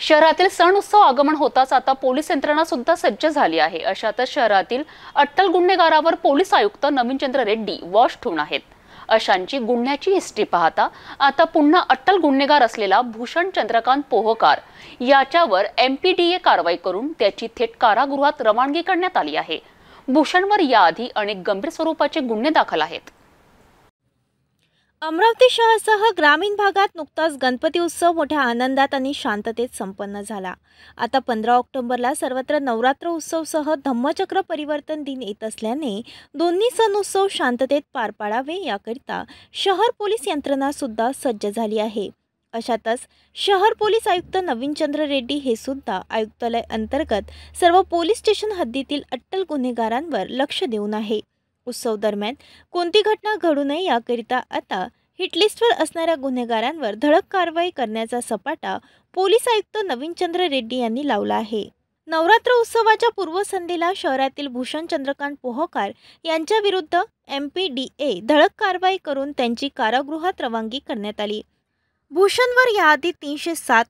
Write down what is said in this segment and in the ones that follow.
शहरातील सण उत्सव आगमन होताच आता पोलीस यंत्रणा सुद्धा सज्ज झाली आहे अशातच शहरातील अट्टल गुन्हेगारावर पोलीस आयुक्त नवीनचंद्र रेड्डी वॉश ठेवून आहेत अशांची गुन्ह्याची हिस्ट्री पाहता आता पुन्हा अट्टल गुन्हेगार असलेला भूषण चंद्रकांत पोहकार याच्यावर एमपीडीए कारवाई करून त्याची थेट कारागृहात रवानगी करण्यात आली आहे भूषणवर याआधी अनेक गंभीर स्वरूपाचे गुन्हे दाखल आहेत अमरावती शहरासह ग्रामीण भागात नुकताच गणपती उत्सव मोठ्या आनंदात आणि शांततेत संपन्न झाला आता पंधरा ऑक्टोबरला सर्वत्र नवरात्र उत्सवसह धम्मचक्र परिवर्तन दिन येत असल्याने दोन्ही सण उत्सव शांततेत पार पाडावे याकरिता शहर पोलीस यंत्रणासुद्धा सज्ज झाली आहे अशातच शहर पोलीस आयुक्त नवीनचंद्र रेड्डी हे सुद्धा आयुक्तालय अंतर्गत सर्व पोलीस स्टेशन हद्दीतील अट्टल गुन्हेगारांवर लक्ष देऊन आहे उत्सव दरम्यान कोणती घटना घडू नये याकरिता आता हिटलिस्टवर असणाऱ्या गुन्हेगारांवर धडक कारवाई करण्याचा सपाटा पोलीस आयुक्त नवीनचंद्र रेड्डी यांनी लावला आहे नवरात्र उत्सवाच्या पूर्वसंध्येला शहरातील भूषण चंद्रकांत पोहकार यांच्याविरुद्ध एम पी डी ए धडक कारवाई करून त्यांची कारागृहात रवानगी करण्यात आली भूषणवर याआधी तीनशे सात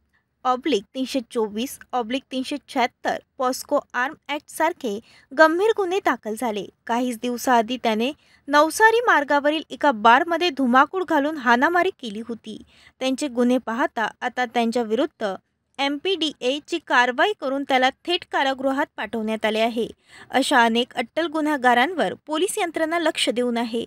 ऑब्लिक तीनशे चोवीस ऑब्लिक तीनशे शहात्तर पॉस्को आर्म ॲक्टसारखे गंभीर गुन्हे दाखल झाले काहीच दिवसाआधी त्याने नवसारी मार्गावरील एका बारमध्ये धुमाकूळ घालून हानामारी केली होती त्यांचे गुन्हे पाहता आता विरुद्ध एम पी डी एची कारवाई करून त्याला थेट कारागृहात पाठवण्यात आले आहे अशा अनेक अट्टल गुन्हेगारांवर पोलीस यंत्रणा लक्ष देऊन आहे